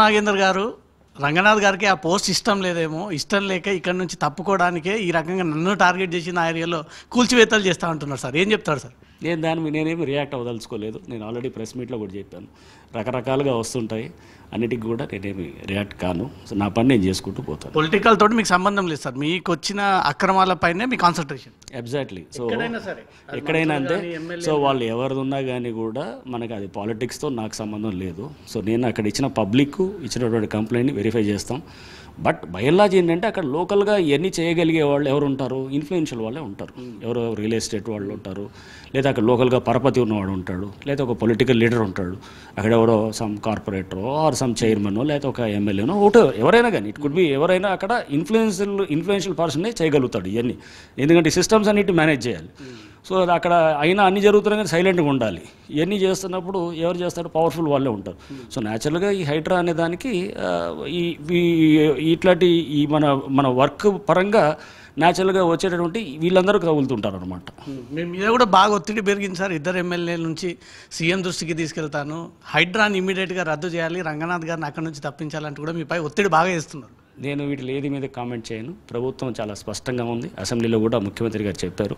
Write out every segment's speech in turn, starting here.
నాగేందర్ గారు రంగనాథ్ గారికి ఆ పోస్ట్ ఇష్టం లేదేమో ఇష్టం లేక ఇక్కడ నుంచి తప్పుకోవడానికే ఈ రకంగా నన్ను టార్గెట్ చేసిన ఆ ఏరియాలో కూల్చివేతలు చేస్తూ ఉంటున్నారు సార్ ఏం చెప్తారు సార్ నేను దాని నేనేమి రియాక్ట్ అవ్వదలుచుకోలేదు నేను ఆల్రెడీ ప్రెస్ మీట్లో కూడా చెప్పాను రకరకాలుగా వస్తుంటాయి అన్నిటికీ కూడా నేనేమి రియాక్ట్ కాను సో నా పని నేను చేసుకుంటూ పోతాను పొలిటికల్ తోటి మీకు సంబంధం లేదు సార్ మీకు వచ్చిన అక్రమాలపైనే మీ కాన్సన్ట్రేషన్ ఎగ్జాక్ట్లీ సో ఎక్కడైనా అంతే సో వాళ్ళు ఎవరిది ఉన్నా కానీ కూడా మనకి అది పాలిటిక్స్తో నాకు సంబంధం లేదు సో నేను అక్కడ ఇచ్చిన పబ్లిక్ ఇచ్చినటువంటి కంప్లైంట్ వెరిఫై చేస్తాం బట్ బయలాజీ ఏంటంటే అక్కడ లోకల్గా ఇవన్నీ చేయగలిగే వాళ్ళు ఎవరు ఉంటారు ఇన్ఫ్లుయెన్షియల్ వాళ్ళే ఉంటారు ఎవరు రియల్ ఎస్టేట్ వాళ్ళు ఉంటారు లేదా అక్కడ లోకల్గా పరపతి ఉన్నవాడు ఉంటాడు లేదా ఒక పొలిటికల్ లీడర్ ఉంటాడు అక్కడ ఎవరో సమ్ కార్పొరేటరో ఆర్ సమ్ చైర్మనో లేదా ఒక ఎమ్మెల్యేనో ఒకటో ఎవరైనా కానీ ఇట్ కుడ్ బి ఎవరైనా అక్కడ ఇన్ఫ్లుయెన్షియల్ ఇన్ఫ్లుయెన్షియల్ పర్సన్ చేయగలుగుతాడు ఇవన్నీ ఎందుకంటే సిస్టమ్స్ అన్నిటి మేనేజ్ చేయాలి సో అది అక్కడ అయినా అన్ని జరుగుతున్నాయి కానీ సైలెంట్గా ఉండాలి ఇవన్నీ చేస్తున్నప్పుడు ఎవరు చేస్తారు పవర్ఫుల్ వాళ్ళే ఉంటారు సో న్యాచురల్గా ఈ హైడ్రా అనే దానికి ఈ ఇట్లాంటి ఈ మన మన వర్క్ పరంగా న్యాచురల్గా వచ్చేటటువంటి వీళ్ళందరూ కదులుతుంటారు అనమాట మేము మీద కూడా బాగా ఒత్తిడి పెరిగింది సార్ ఇద్దరు ఎమ్మెల్యేల నుంచి సీఎం దృష్టికి తీసుకెళ్తాను హైడ్రాని ఇమీడియట్గా రద్దు చేయాలి రంగనాథ్ గారిని అక్కడి నుంచి తప్పించాలంటే కూడా మీపై ఒత్తిడి బాగా వేస్తున్నారు నేను వీటి ఏది మీద కామెంట్ చేయను ప్రభుత్వం చాలా స్పష్టంగా ఉంది అసెంబ్లీలో కూడా ముఖ్యమంత్రి గారు చెప్పారు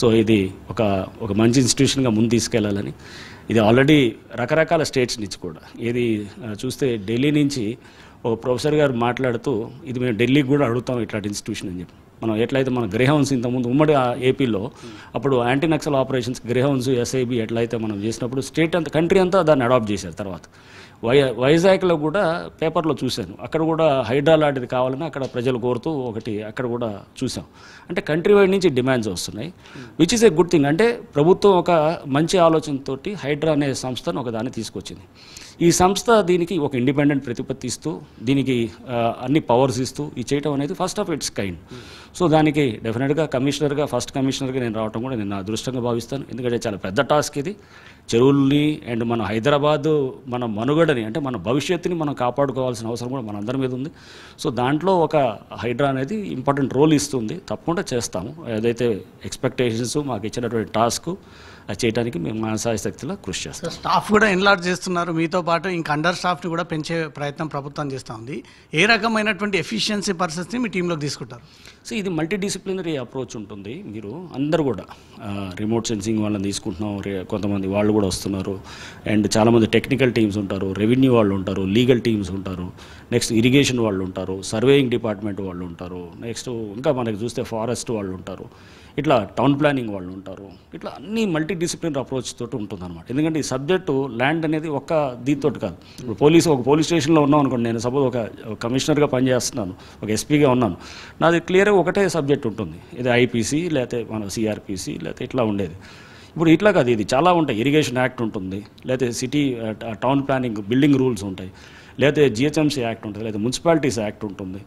సో ఇది ఒక ఒక మంచి ఇన్స్టిట్యూషన్గా ముందు తీసుకెళ్లాలని ఇది ఆల్రెడీ రకరకాల స్టేట్స్ నుంచి కూడా ఇది చూస్తే ఢిల్లీ నుంచి ఒక ప్రొఫెసర్ గారు మాట్లాడుతూ ఇది మేము ఢిల్లీకి కూడా అడుగుతాం ఇట్లాంటి ఇన్స్టిట్యూషన్ అని చెప్పి మనం ఎట్లయితే మన గ్రేహౌన్స్ ఇంతకుముందు ఉమ్మడి ఏపీలో అప్పుడు anti Naxal operations greyhounds SIB ఎట్లయితే మనం చేసినప్పుడు స్టేట్ అంతా కంట్రీ అంతా దాన్ని అడాప్ట్ చేశారు తర్వాత వై వైజాగ్లో కూడా పేపర్లో చూశాను అక్కడ కూడా హైడ్రా లాంటిది కావాలని అక్కడ ప్రజలు కోరుతూ ఒకటి అక్కడ కూడా చూసాం అంటే కంట్రీ వైడ్ నుంచి డిమాండ్స్ వస్తున్నాయి which is a good thing అంటే ప్రభుత్వం ఒక మంచి ఆలోచనతోటి హైడ్రా అనే సంస్థను ఒక దాన్ని తీసుకొచ్చింది ఈ సంస్థ దీనికి ఒక ఇండిపెండెంట్ ప్రతిపత్తి ఇస్తూ దీనికి అన్ని పవర్స్ ఇస్తూ ఇది చేయటం అనేది first of its kind so దానికి డెఫినెట్గా కమిషనర్గా ఫస్ట్ కమిషనర్గా నేను రావటం కూడా నేను అదృష్టంగా భావిస్తాను ఎందుకంటే చాలా పెద్ద టాస్క్ ఇది చెరువుల్ని అండ్ మన హైదరాబాదు మన మనుగడని అంటే మన భవిష్యత్తుని మనం కాపాడుకోవాల్సిన అవసరం కూడా మనందరి మీద ఉంది సో దాంట్లో ఒక హైడ్రా అనేది ఇంపార్టెంట్ రోల్ ఇస్తుంది తప్పకుండా చేస్తాము ఏదైతే ఎక్స్పెక్టేషన్స్ మాకు ఇచ్చినటువంటి టాస్క్ అది చేయడానికి మేము మానసాయ శక్తిలో కృషి చేస్తాం స్టాఫ్ కూడా ఎన్లార్జ్ చేస్తున్నారు మీతో పాటు ఇంకా అండర్ స్టాఫ్ని కూడా పెంచే ప్రయత్నం ప్రభుత్వం చేస్తూ ఉంది ఏ రకమైనటువంటి ఎఫిషియన్సీ పర్సన్స్ని మీ టీంలోకి తీసుకుంటారు సో ఇది మల్టీ డిసిప్లినరీ అప్రోచ్ ఉంటుంది మీరు అందరు కూడా రిమోట్ సెన్సింగ్ వాళ్ళని తీసుకుంటున్నాం కొంతమంది వాళ్ళు కూడా వస్తున్నారు అండ్ చాలామంది టెక్నికల్ టీమ్స్ ఉంటారు రెవెన్యూ వాళ్ళు ఉంటారు లీగల్ టీమ్స్ ఉంటారు నెక్స్ట్ ఇరిగేషన్ వాళ్ళు ఉంటారు సర్వేయింగ్ డిపార్ట్మెంట్ వాళ్ళు ఉంటారు నెక్స్ట్ ఇంకా మనకి చూస్తే ఫారెస్ట్ వాళ్ళు ఉంటారు ఇట్లా టౌన్ ప్లానింగ్ వాళ్ళు ఉంటారు ఇట్లా అన్ని మల్టీ డిసిప్లినరీ అప్రోచ్ తోటి అనమాట ఎందుకంటే ఈ సబ్జెక్టు ల్యాండ్ అనేది ఒక ది దీంతో కాదు ఇప్పుడు పోలీసు ఒక పోలీస్ స్టేషన్లో ఉన్నాం అనుకోండి నేను సపోజ్ ఒక కమిషనర్గా పనిచేస్తున్నాను ఒక ఎస్పీగా ఉన్నాను నాది క్లియర్గా ఒకటే సబ్జెక్ట్ ఉంటుంది ఇది ఐపీసీ లేకపోతే మన సిఆర్పిసి లేకపోతే ఇట్లా ఉండేది ఇప్పుడు ఇట్లా కాదు ఇది చాలా ఉంటాయి ఇరిగేషన్ యాక్ట్ ఉంటుంది లేకపోతే city town planning building rules ఉంటాయి లేకపోతే జిహెచ్ఎంసీ యాక్ట్ ఉంటుంది లేదా మున్సిపాలిటీస్ యాక్ట్ ఉంటుంది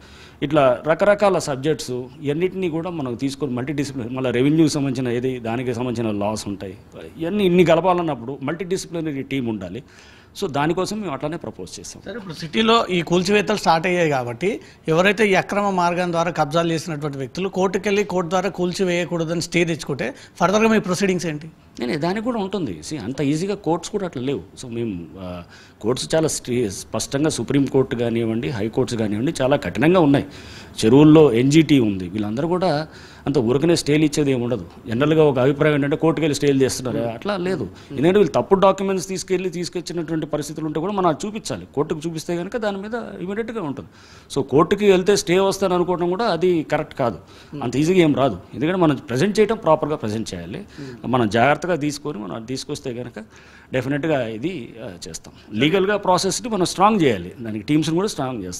ఇట్లా రకరకాల సబ్జెక్ట్స్ ఎన్నింటినీ కూడా మనం తీసుకొని మల్టీడిసిప్లినరీ మళ్ళీ రెవెన్యూకి సంబంధించిన ఏది దానికి సంబంధించిన లాస్ ఉంటాయి ఇవన్నీ ఇన్ని కలపాలన్నప్పుడు మల్టీడిసిప్లినరీ టీం ఉండాలి సో దానికోసం మేము అట్లానే ప్రపోజ్ చేసాం సరే ఇప్పుడు సిటీలో ఈ కూల్చివేతలు స్టార్ట్ అయ్యాయి కాబట్టి ఎవరైతే ఈ అక్రమ మార్గం ద్వారా కబ్జాలు చేసినటువంటి వ్యక్తులు కోర్టుకెళ్ళి కోర్టు ద్వారా కూల్చివేయకూడదని స్టే తెచ్చుకుంటే ఫర్దర్గా మీ ప్రొసీడింగ్స్ ఏంటి నేను దానికి కూడా ఉంటుంది సి అంత ఈజీగా కోర్ట్స్ కూడా అట్లా లేవు సో మేము కోర్ట్స్ చాలా స్పష్టంగా సుప్రీంకోర్టు కానివ్వండి హైకోర్ట్స్ కానివ్వండి చాలా కఠినంగా ఉన్నాయి చెరువుల్లో ఎన్జిటి ఉంది వీళ్ళందరూ కూడా అంత ఉరికనే స్టేల్ ఇచ్చేది ఏమి ఉండదు జనరల్గా ఒక అభిప్రాయం ఏంటంటే కోర్టుకు వెళ్ళి స్టేల్ చేస్తున్నారు అట్లా లేదు ఎందుకంటే వీళ్ళు తప్పుడు డాక్యుమెంట్స్ తీసుకెళ్ళి తీసుకొచ్చినటువంటి పరిస్థితులు ఉంటే కూడా మనం చూపించాలి కోర్టుకు చూపిస్తే కనుక దాని మీద ఇమీడియట్గా ఉంటుంది సో కోర్టుకి వెళ్తే స్టే వస్తాను అనుకోవడం కూడా అది కరెక్ట్ కాదు అంత ఈజీగా ఏం రాదు ఎందుకంటే మనం ప్రజెంట్ చేయడం ప్రాపర్గా ప్రజెంట్ చేయాలి మనం జాగ్రత్తగా తీసుకొని మనం తీసుకొస్తే కనుక డెఫినెట్గా ఇది చేస్తాం లీగల్గా ప్రాసెస్ని మనం స్ట్రాంగ్ చేయాలి దానికి టీమ్స్ని కూడా స్ట్రాంగ్ చేస్తాం